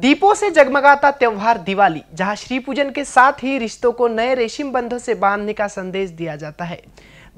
दीपों से जगमगाता त्यौहार दिवाली जहां श्री पूजन के साथ ही रिश्तों को नए रेशम बंधों से बांधने का संदेश दिया जाता है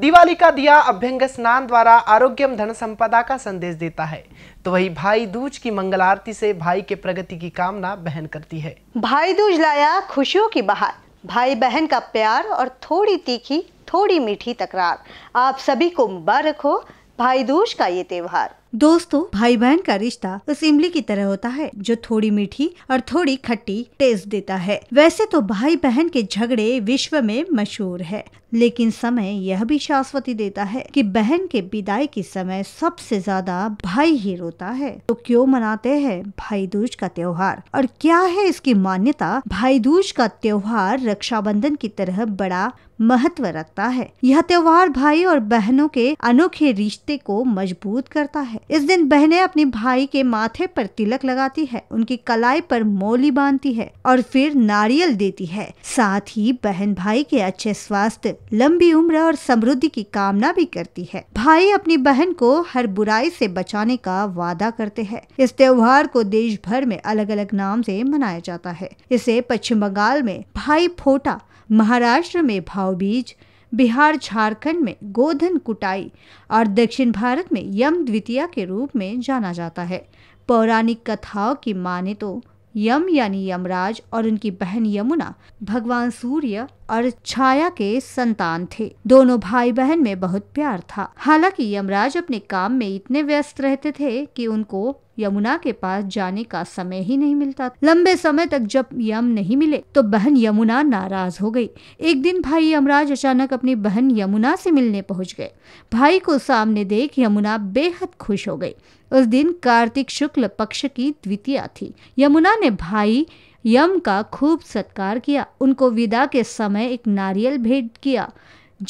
दिवाली का दिया अभ्यंग स्नान द्वारा आरोग्यम धन संपदा का संदेश देता है तो वही भाई दूज की मंगल आरती से भाई के प्रगति की कामना बहन करती है भाई दूज लाया खुशियों की बहार भाई बहन का प्यार और थोड़ी तीखी थोड़ी मीठी तकरार आप सभी को मुबारक हो भाई दूज का ये त्योहार दोस्तों भाई बहन का रिश्ता उस इमली की तरह होता है जो थोड़ी मीठी और थोड़ी खट्टी टेस्ट देता है वैसे तो भाई बहन के झगड़े विश्व में मशहूर है लेकिन समय यह भी शाश्वती देता है कि बहन के विदाई के समय सबसे ज्यादा भाई ही रोता है तो क्यों मनाते हैं भाई दूज का त्योहार और क्या है इसकी मान्यता भाई दूज का त्योहार रक्षाबंधन की तरह बड़ा महत्व रखता है यह त्योहार भाई और बहनों के अनोखे रिश्ते को मजबूत करता है इस दिन बहनें अपने भाई के माथे पर तिलक लगाती है उनकी कलाई पर मोली बांधती है और फिर नारियल देती है साथ ही बहन भाई के अच्छे स्वास्थ्य लंबी उम्र और समृद्धि की कामना भी करती है भाई अपनी बहन को हर बुराई से बचाने का वादा करते हैं इस त्योहार को देश भर में अलग अलग नाम से मनाया जाता है इसे पश्चिम बंगाल में भाई फोटा महाराष्ट्र में भावबीज बिहार झारखंड में गोधन कुटाई और दक्षिण भारत में यम द्वितीया के रूप में जाना जाता है पौराणिक कथाओं की माने तो यम यानी यमराज और उनकी बहन यमुना भगवान सूर्य और छाया के संतान थे दोनों भाई बहन में बहुत प्यार था हालांकि यमराज अपने काम में इतने व्यस्त रहते थे कि उनको यमुना के पास जाने का समय ही नहीं मिलता लंबे समय तक जब यम नहीं मिले तो बहन यमुना नाराज हो गई एक दिन भाई यमराज अचानक अपनी बहन यमुना से मिलने पहुंच गए भाई को सामने देख यमुना बेहद खुश हो गई उस दिन कार्तिक शुक्ल पक्ष की द्वितीया थी यमुना ने भाई यम का खूब सत्कार किया उनको विदा के समय एक नारियल भेंट किया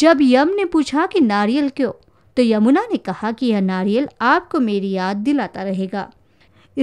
जब यम ने पूछा कि नारियल क्यों तो यमुना ने कहा कि यह नारियल आपको मेरी याद दिलाता रहेगा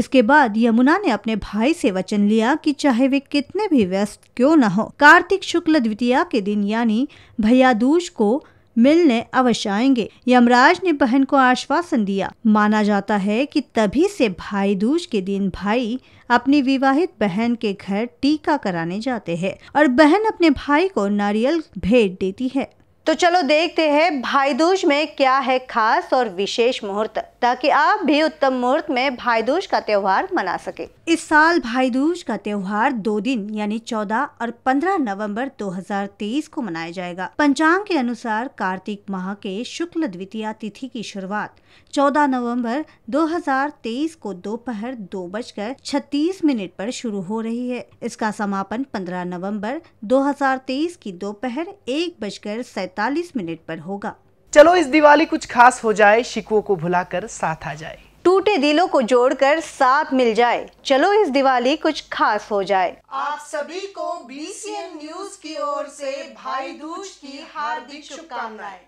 इसके बाद यमुना ने अपने भाई से वचन लिया कि चाहे वे कितने भी व्यस्त क्यों न हो कार्तिक शुक्ल द्वितीया के दिन यानी भैयादूज को मिलने अवश्य आएंगे यमराज ने बहन को आश्वासन दिया माना जाता है कि तभी से भाई दूज के दिन भाई अपनी विवाहित बहन के घर टीका कराने जाते हैं और बहन अपने भाई को नारियल भेंट देती है तो चलो देखते हैं भाई दूज में क्या है खास और विशेष मुहूर्त ताकि आप भी उत्तम मुहूर्त में भाई दूज का त्योहार मना सके इस साल भाई दूज का त्योहार दो दिन यानी 14 और 15 नवंबर 2023 को मनाया जाएगा पंचांग के अनुसार कार्तिक माह के शुक्ल द्वितीय तिथि की शुरुआत 14 नवंबर 2023 को दोपहर दो, दो बजकर छत्तीस मिनट पर शुरू हो रही है इसका समापन 15 नवंबर 2023 की दोपहर एक बजकर पैतालीस मिनट पर होगा चलो इस दिवाली कुछ खास हो जाए शिकवों को भुलाकर साथ आ जाए टूटे दिलों को जोड़कर साथ मिल जाए चलो इस दिवाली कुछ खास हो जाए आप सभी को एम न्यूज की ओर से भाई दूज की हार्दिक शुभकामनाएं